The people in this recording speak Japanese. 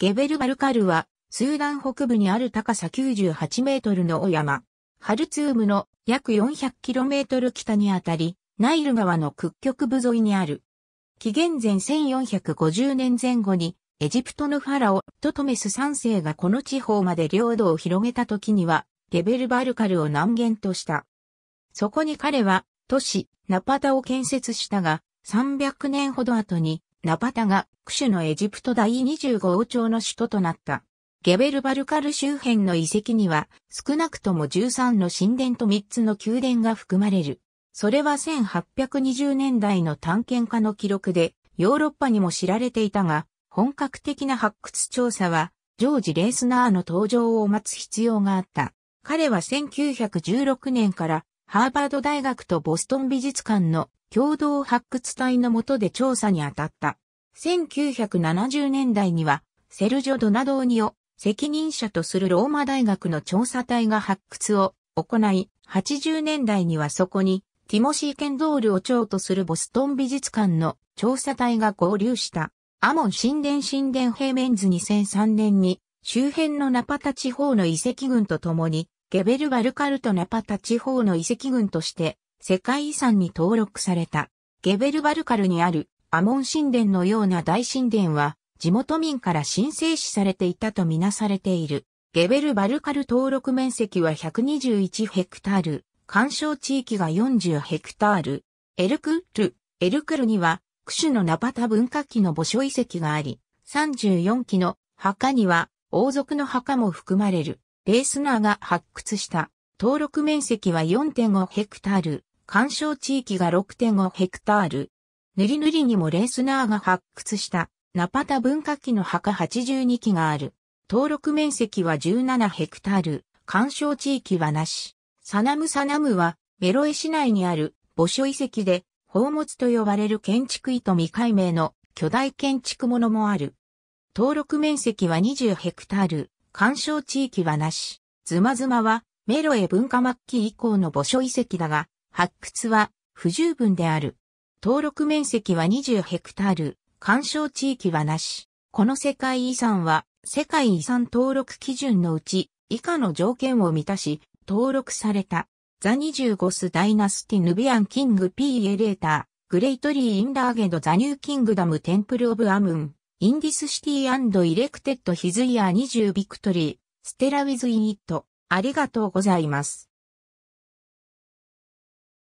ゲベルバルカルは、スーダン北部にある高さ98メートルの大山、ハルツームの約4 0 0トル北にあたり、ナイル川の屈曲部沿いにある。紀元前1450年前後に、エジプトのファラオ、トトメス3世がこの地方まで領土を広げた時には、ゲベルバルカルを南限とした。そこに彼は、都市、ナパタを建設したが、300年ほど後に、ナパタがクシュのエジプト第25王朝の首都となった。ゲベルバルカル周辺の遺跡には、少なくとも13の神殿と3つの宮殿が含まれる。それは1820年代の探検家の記録で、ヨーロッパにも知られていたが、本格的な発掘調査は、ジョージ・レースナーの登場を待つ必要があった。彼は1916年からハーバード大学とボストン美術館の共同発掘隊の下で調査に当たった。1970年代には、セルジョ・ドナドーニを責任者とするローマ大学の調査隊が発掘を行い、80年代にはそこに、ティモシー・ケンドールを長とするボストン美術館の調査隊が合流した。アモン神殿神殿平面図2003年に、周辺のナパタ地方の遺跡群とともに、ゲベルバルカルトナパタ地方の遺跡群として、世界遺産に登録された。ゲベルバルカルにあるアモン神殿のような大神殿は、地元民から神聖視されていたとみなされている。ゲベルバルカル登録面積は121ヘクタール、干渉地域が40ヘクタール。エルクル、エルクルには、クシュのナパタ文化期の墓所遺跡があり、34期の墓には、王族の墓も含まれる。レースナーが発掘した。登録面積は4.5ヘクタール、干渉地域が6.5ヘクタール。塗り塗りにもレースナーが発掘したナパタ文化期の墓82基がある。登録面積は17ヘクタール、干渉地域はなし。サナムサナムはメロエ市内にある墓所遺跡で宝物と呼ばれる建築意図未解明の巨大建築物もある。登録面積は20ヘクタール、干渉地域はなし。ズマズマはメロエ文化末期以降の墓所遺跡だが、発掘は不十分である。登録面積は20ヘクタール、干渉地域はなし。この世界遺産は、世界遺産登録基準のうち、以下の条件を満たし、登録された。ザニジー・ゴスダイナスティヌビアンキングピー・エレーター、グレイトリーインダーゲドザニューキングダムテンプルオブアムン、インディスシティイレクテッドヒズイヤーュー・ビクトリー、ステラウィズインイット。ありがとうございます。